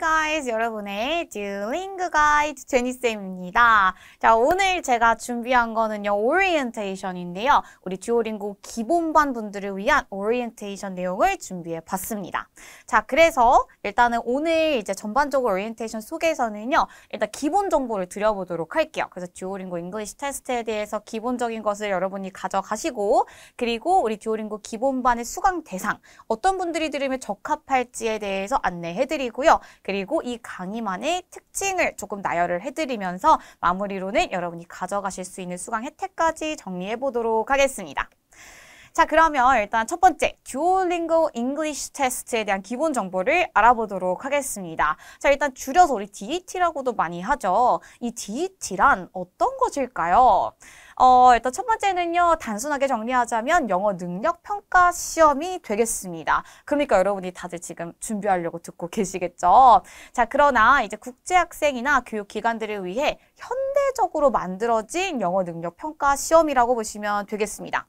Hi guys, 여러분의 듀링그 가이드 제니쌤입니다. 자, 오늘 제가 준비한 거는요, 오리엔테이션인데요. 우리 듀오링고 기본반 분들을 위한 오리엔테이션 내용을 준비해 봤습니다. 자, 그래서 일단은 오늘 이제 전반적으로 오리엔테이션 속에서는요 일단 기본 정보를 드려보도록 할게요. 그래서 듀오링고 잉글리시 테스트에 대해서 기본적인 것을 여러분이 가져가시고, 그리고 우리 듀오링고 기본반의 수강 대상, 어떤 분들이 들으면 적합할지에 대해서 안내해드리고요. 그리고 이 강의만의 특징을 조금 나열을 해드리면서 마무리로는 여러분이 가져가실 수 있는 수강 혜택까지 정리해 보도록 하겠습니다. 자 그러면 일단 첫 번째 듀오링고 잉글리시 테스트에 대한 기본 정보를 알아보도록 하겠습니다. 자 일단 줄여서 우리 DET라고도 많이 하죠. 이 DET란 어떤 것일까요? 어, 일단 첫 번째는요, 단순하게 정리하자면 영어 능력 평가 시험이 되겠습니다. 그러니까 여러분이 다들 지금 준비하려고 듣고 계시겠죠? 자, 그러나 이제 국제학생이나 교육기관들을 위해 현대적으로 만들어진 영어 능력 평가 시험이라고 보시면 되겠습니다.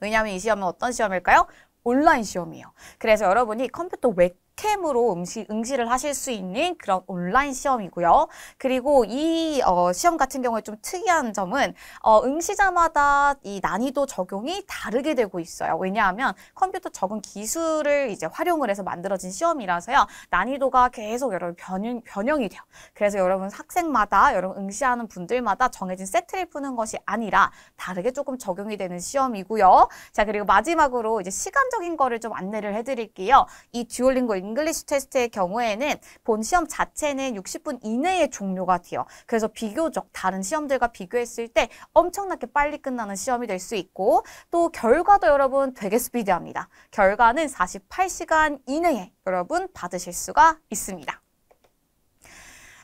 왜냐하면 이 시험은 어떤 시험일까요? 온라인 시험이에요. 그래서 여러분이 컴퓨터 외 스캠으로 응시, 응시를 하실 수 있는 그런 온라인 시험이고요. 그리고 이 어, 시험 같은 경우에 좀 특이한 점은 어, 응시자마다 이 난이도 적용이 다르게 되고 있어요. 왜냐하면 컴퓨터 적응 기술을 이제 활용을 해서 만들어진 시험이라서요. 난이도가 계속 여러분 변형, 변형이 돼요. 그래서 여러분 학생마다 여러분 응시하는 분들마다 정해진 세트를 푸는 것이 아니라 다르게 조금 적용이 되는 시험이고요. 자 그리고 마지막으로 이제 시간적인 거를 좀 안내를 해드릴게요. 이듀얼링거 잉글리시 테스트의 경우에는 본 시험 자체는 60분 이내에 종료가 돼요. 그래서 비교적 다른 시험들과 비교했을 때 엄청나게 빨리 끝나는 시험이 될 수 있고 또 결과도 여러분 되게 스피디합니다. 결과는 48시간 이내에 여러분 받으실 수가 있습니다.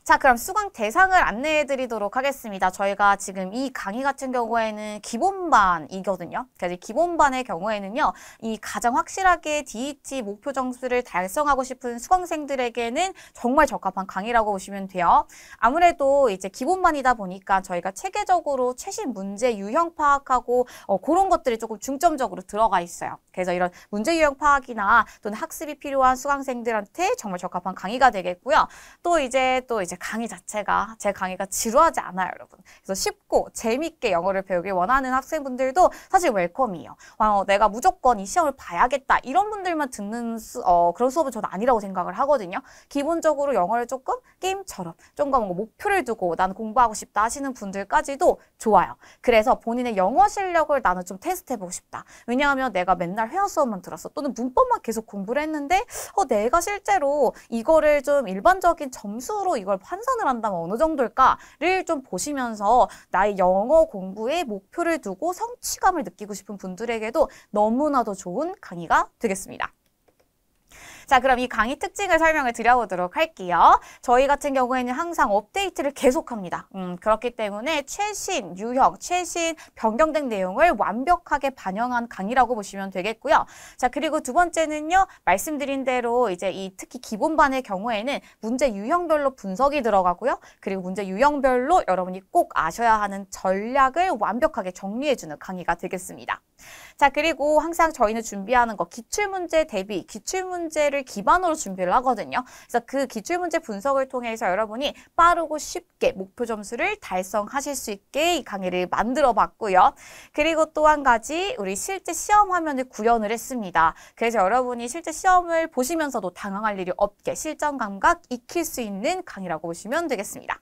자, 그럼 수강 대상을 안내해 드리도록 하겠습니다. 저희가 지금 이 강의 같은 경우에는 기본반이거든요. 그래서 기본반의 경우에는요. 이 가장 확실하게 DET 목표 점수를 달성하고 싶은 수강생들에게는 정말 적합한 강의라고 보시면 돼요. 아무래도 이제 기본반이다 보니까 저희가 체계적으로 최신 문제 유형 파악하고 어, 그런 것들이 조금 중점적으로 들어가 있어요. 그래서 이런 문제 유형 파악이나 또는 학습이 필요한 수강생들한테 정말 적합한 강의가 되겠고요. 또 이제 또 이제 이제 강의 자체가 제 강의가 지루하지 않아요, 여러분. 그래서 쉽고 재밌게 영어를 배우길 원하는 학생분들도 사실 웰컴이에요. 어, 내가 무조건 이 시험을 봐야겠다 이런 분들만 듣는 수, 어, 그런 수업은 저는 아니라고 생각을 하거든요. 기본적으로 영어를 조금 게임처럼 좀더 뭔가 목표를 두고 나는 공부하고 싶다 하시는 분들까지도 좋아요. 그래서 본인의 영어 실력을 나는 좀 테스트해보고 싶다. 왜냐하면 내가 맨날 회화 수업만 들었어 또는 문법만 계속 공부를 했는데 어, 내가 실제로 이거를 좀 일반적인 점수로 이걸 환산을 한다면 어느 정도일까를 좀 보시면서 나의 영어 공부에 목표를 두고 성취감을 느끼고 싶은 분들에게도 너무나도 좋은 강의가 되겠습니다. 자, 그럼 이 강의 특징을 설명을 드려보도록 할게요. 저희 같은 경우에는 항상 업데이트를 계속합니다. 음, 그렇기 때문에 최신 유형, 최신 변경된 내용을 완벽하게 반영한 강의라고 보시면 되겠고요. 자, 그리고 두 번째는요. 말씀드린 대로 이제 이 특히 기본반의 경우에는 문제 유형별로 분석이 들어가고요. 그리고 문제 유형별로 여러분이 꼭 아셔야 하는 전략을 완벽하게 정리해주는 강의가 되겠습니다. 자, 그리고 항상 저희는 준비하는 거 기출문제 대비, 기출문제를 기반으로 준비를 하거든요. 그래서 그 기출문제 분석을 통해서 여러분이 빠르고 쉽게 목표 점수를 달성하실 수 있게 이 강의를 만들어 봤고요. 그리고 또 한 가지 우리 실제 시험 화면을 구현을 했습니다. 그래서 여러분이 실제 시험을 보시면서도 당황할 일이 없게 실전 감각 익힐 수 있는 강의라고 보시면 되겠습니다.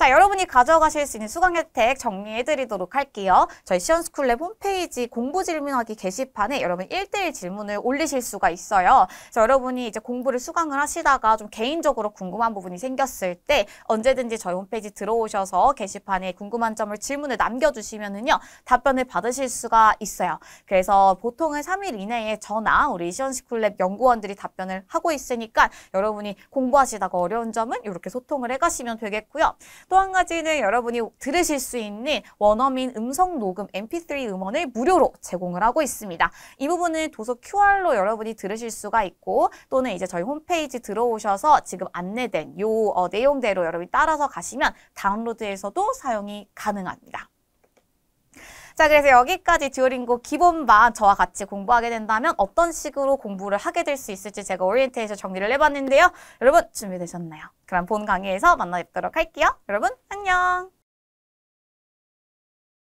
자, 여러분이 가져가실 수 있는 수강 혜택 정리해드리도록 할게요. 저희 시원스쿨랩 홈페이지 공부 질문하기 게시판에 여러분 일대일 질문을 올리실 수가 있어요. 그래서 여러분이 이제 공부를 수강을 하시다가 좀 개인적으로 궁금한 부분이 생겼을 때 언제든지 저희 홈페이지 들어오셔서 게시판에 궁금한 점을 질문을 남겨주시면은요. 답변을 받으실 수가 있어요. 그래서 보통은 3일 이내에 저나 우리 시원스쿨랩 연구원들이 답변을 하고 있으니까 여러분이 공부하시다가 어려운 점은 이렇게 소통을 해가시면 되겠고요. 또한 가지는 여러분이 들으실 수 있는 원어민 음성 녹음 mp3 음원을 무료로 제공을 하고 있습니다. 이 부분은 도서 QR로 여러분이 들으실 수가 있고 또는 이제 저희 홈페이지 들어오셔서 지금 안내된 요 어, 내용대로 여러분이 따라서 가시면 다운로드에서도 사용이 가능합니다. 자, 그래서 여기까지 듀오링고 기본만 저와 같이 공부하게 된다면 어떤 식으로 공부를 하게 될 수 있을지 제가 오리엔테이션 정리를 해봤는데요. 여러분 준비되셨나요? 그럼 본 강의에서 만나 뵙도록 할게요. 여러분 안녕!